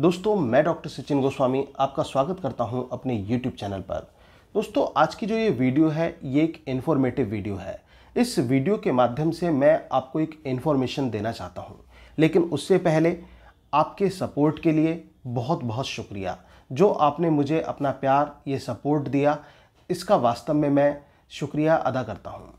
दोस्तों मैं डॉक्टर सचिन गोस्वामी आपका स्वागत करता हूं अपने यूट्यूब चैनल पर दोस्तों आज की जो ये वीडियो है ये एक इन्फॉर्मेटिव वीडियो है इस वीडियो के माध्यम से मैं आपको एक इन्फॉर्मेशन देना चाहता हूं लेकिन उससे पहले आपके सपोर्ट के लिए बहुत बहुत शुक्रिया जो आपने मुझे अपना प्यार ये सपोर्ट दिया इसका वास्तव में मैं शुक्रिया अदा करता हूँ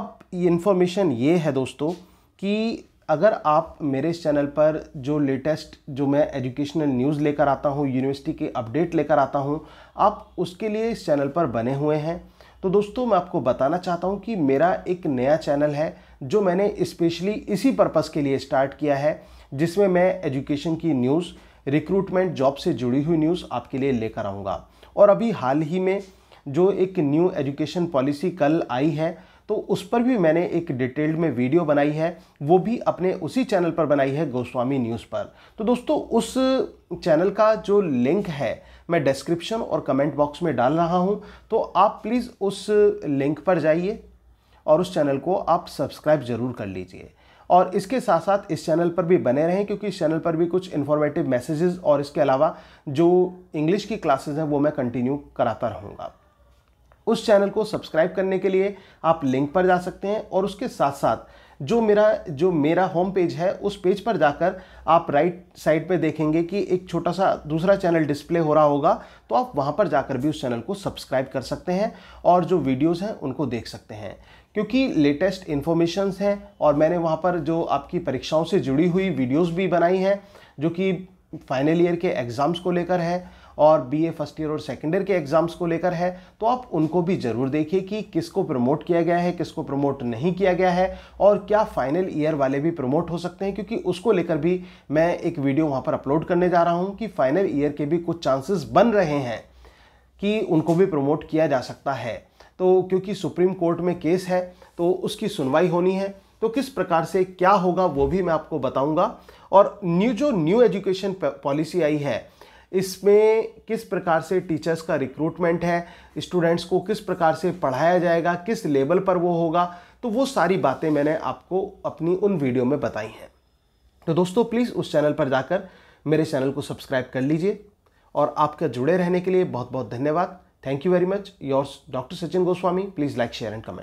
अब इन्फॉर्मेशन ये है दोस्तों कि अगर आप मेरे इस चैनल पर जो लेटेस्ट जो मैं एजुकेशनल न्यूज़ लेकर आता हूँ यूनिवर्सिटी के अपडेट लेकर आता हूँ आप उसके लिए इस चैनल पर बने हुए हैं तो दोस्तों मैं आपको बताना चाहता हूँ कि मेरा एक नया चैनल है जो मैंने स्पेशली इसी पर्पज़ के लिए स्टार्ट किया है जिसमें मैं एजुकेशन की न्यूज़ रिक्रूटमेंट जॉब से जुड़ी हुई न्यूज़ आपके लिए लेकर आऊँगा और अभी हाल ही में जो एक न्यू एजुकेशन पॉलिसी कल आई है तो उस पर भी मैंने एक डिटेल्ड में वीडियो बनाई है वो भी अपने उसी चैनल पर बनाई है गोस्वामी न्यूज़ पर तो दोस्तों उस चैनल का जो लिंक है मैं डिस्क्रिप्शन और कमेंट बॉक्स में डाल रहा हूँ तो आप प्लीज़ उस लिंक पर जाइए और उस चैनल को आप सब्सक्राइब ज़रूर कर लीजिए और इसके साथ साथ इस चैनल पर भी बने रहें क्योंकि इस चैनल पर भी कुछ इन्फॉर्मेटिव मैसेजेस और इसके अलावा जो इंग्लिश की क्लासेस हैं वो मैं कंटिन्यू कराता रहूँगा उस चैनल को सब्सक्राइब करने के लिए आप लिंक पर जा सकते हैं और उसके साथ साथ जो मेरा जो मेरा होम पेज है उस पेज पर जाकर आप राइट साइड पे देखेंगे कि एक छोटा सा दूसरा चैनल डिस्प्ले हो रहा होगा तो आप वहाँ पर जाकर भी उस चैनल को सब्सक्राइब कर सकते हैं और जो वीडियोज़ हैं उनको देख सकते हैं क्योंकि लेटेस्ट इन्फॉर्मेशंस हैं और मैंने वहाँ पर जो आपकी परीक्षाओं से जुड़ी हुई वीडियोज़ भी बनाई हैं जो कि फाइनल ईयर के एग्ज़ाम्स को लेकर है और बीए फर्स्ट ईयर और सेकेंड ईयर के एग्जाम्स को लेकर है तो आप उनको भी ज़रूर देखिए कि किसको प्रमोट किया गया है किसको प्रमोट नहीं किया गया है और क्या फाइनल ईयर वाले भी प्रमोट हो सकते हैं क्योंकि उसको लेकर भी मैं एक वीडियो वहाँ पर अपलोड करने जा रहा हूँ कि फाइनल ईयर के भी कुछ चांसेस बन रहे हैं कि उनको भी प्रमोट किया जा सकता है तो क्योंकि सुप्रीम कोर्ट में केस है तो उसकी सुनवाई होनी है तो किस प्रकार से क्या होगा वो भी मैं आपको बताऊंगा और न्यू जो न्यू एजुकेशन पॉलिसी आई है इसमें किस प्रकार से टीचर्स का रिक्रूटमेंट है स्टूडेंट्स को किस प्रकार से पढ़ाया जाएगा किस लेवल पर वो होगा तो वो सारी बातें मैंने आपको अपनी उन वीडियो में बताई हैं तो दोस्तों प्लीज़ उस चैनल पर जाकर मेरे चैनल को सब्सक्राइब कर लीजिए और आपका जुड़े रहने के लिए बहुत बहुत धन्यवाद thank you very much yours doctor Sachin Goswami please like share and comment